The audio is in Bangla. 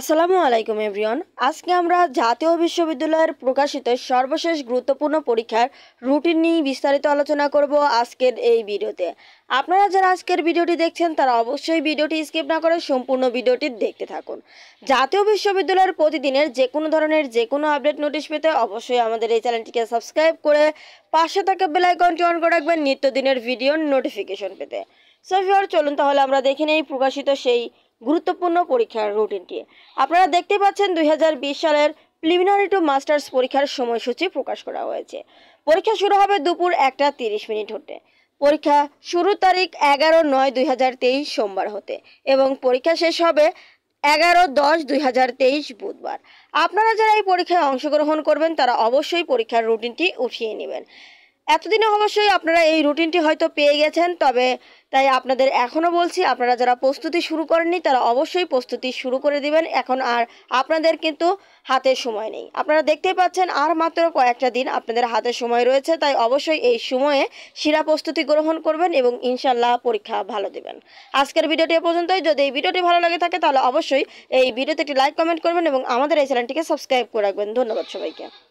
আসসালামু আলাইকুম এভরিওন আজকে আমরা জাতীয় বিশ্ববিদ্যালয়ের প্রকাশিত সর্বশেষ গুরুত্বপূর্ণ পরীক্ষার রুটিন নিয়ে বিস্তারিত আলোচনা করব আজকের এই ভিডিওতে আপনারা যারা আজকের ভিডিওটি দেখছেন তারা অবশ্যই ভিডিওটি স্কিপ না করে সম্পূর্ণ ভিডিওটি দেখতে থাকুন জাতীয় বিশ্ববিদ্যালয়ের প্রতিদিনের যে কোনো ধরনের যে কোনো আপডেট নোটিশ পেতে অবশ্যই আমাদের এই চ্যানেলটিকে সাবস্ক্রাইব করে পাশে থাকা বেলাইকনটি অন করে রাখবেন নিত্যদিনের ভিডিওর নোটিফিকেশন পেতে সো চলুন তাহলে আমরা দেখে নেই প্রকাশিত সেই গুরুত্বপূর্ণ পরীক্ষার রুটিনটি আপনারা দেখতে পাচ্ছেন দুই সালের প্রিলিমিনারি টু মাস্টার্স পরীক্ষার সময়সূচি প্রকাশ করা হয়েছে পরীক্ষা শুরু হবে দুপুর একটা তিরিশ মিনিট হতে পরীক্ষা শুরু তারিখ এগারো নয় দুই সোমবার হতে এবং পরীক্ষা শেষ হবে এগারো দশ দুই বুধবার আপনারা যারা এই পরীক্ষায় অংশগ্রহণ করবেন তারা অবশ্যই পরীক্ষার রুটিনটি উঠিয়ে নেবেন এতদিনে অবশ্যই আপনারা এই রুটিনটি হয়তো পেয়ে গেছেন তবে তাই আপনাদের এখনও বলছি আপনারা যারা প্রস্তুতি শুরু করেননি তারা অবশ্যই প্রস্তুতি শুরু করে দিবেন এখন আর আপনাদের কিন্তু হাতে সময় নেই আপনারা দেখতেই পাচ্ছেন আর মাত্র কয়েকটা দিন আপনাদের হাতে সময় রয়েছে তাই অবশ্যই এই সময়ে শিরা প্রস্তুতি গ্রহণ করবেন এবং ইনশাল্লাহ পরীক্ষা ভালো দেবেন আজকের ভিডিওটি পর্যন্তই যদি এই ভিডিওটি ভালো লাগে থাকে তাহলে অবশ্যই এই ভিডিওতে একটি লাইক কমেন্ট করবেন এবং আমাদের এই চ্যানেলটিকে সাবস্ক্রাইব করে রাখবেন ধন্যবাদ সবাইকে